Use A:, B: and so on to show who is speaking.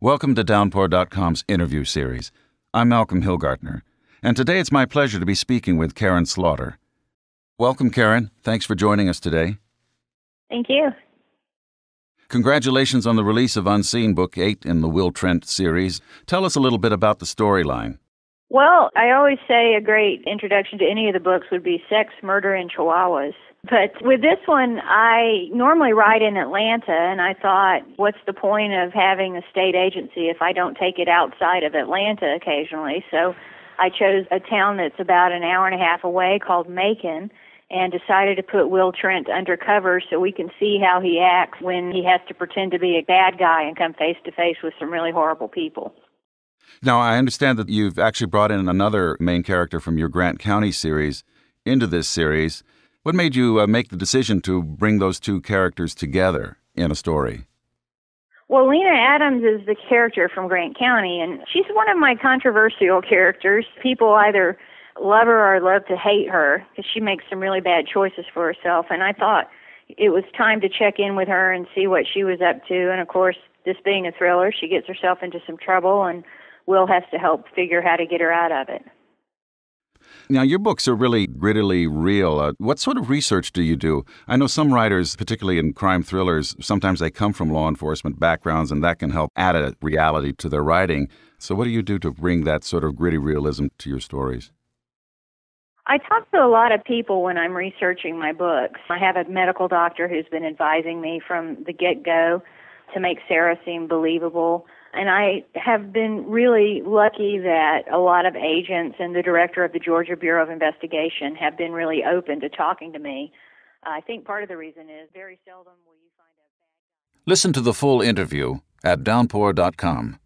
A: Welcome to Downpour.com's interview series. I'm Malcolm Hillgartner, and today it's my pleasure to be speaking with Karen Slaughter. Welcome, Karen. Thanks for joining us today. Thank you. Congratulations on the release of Unseen Book 8 in the Will Trent series. Tell us a little bit about the storyline.
B: Well, I always say a great introduction to any of the books would be Sex, Murder, and Chihuahuas. But with this one, I normally write in Atlanta, and I thought, what's the point of having a state agency if I don't take it outside of Atlanta occasionally? So I chose a town that's about an hour and a half away called Macon and decided to put Will Trent undercover so we can see how he acts when he has to pretend to be a bad guy and come face to face with some really horrible people.
A: Now, I understand that you've actually brought in another main character from your Grant County series into this series. What made you uh, make the decision to bring those two characters together in a story?
B: Well, Lena Adams is the character from Grant County, and she's one of my controversial characters. People either love her or love to hate her because she makes some really bad choices for herself. And I thought it was time to check in with her and see what she was up to. And of course, this being a thriller, she gets herself into some trouble and Will has to help figure how to get her out of it.
A: Now, your books are really grittily real. Uh, what sort of research do you do? I know some writers, particularly in crime thrillers, sometimes they come from law enforcement backgrounds, and that can help add a reality to their writing. So, what do you do to bring that sort of gritty realism to your stories?
B: I talk to a lot of people when I'm researching my books. I have a medical doctor who's been advising me from the get go to make Sarah seem believable. And I have been really lucky that a lot of agents and the director of the Georgia Bureau of Investigation have been really open to talking to me. I think part of the reason is very seldom will you find
A: out. Listen to the full interview at downpour.com.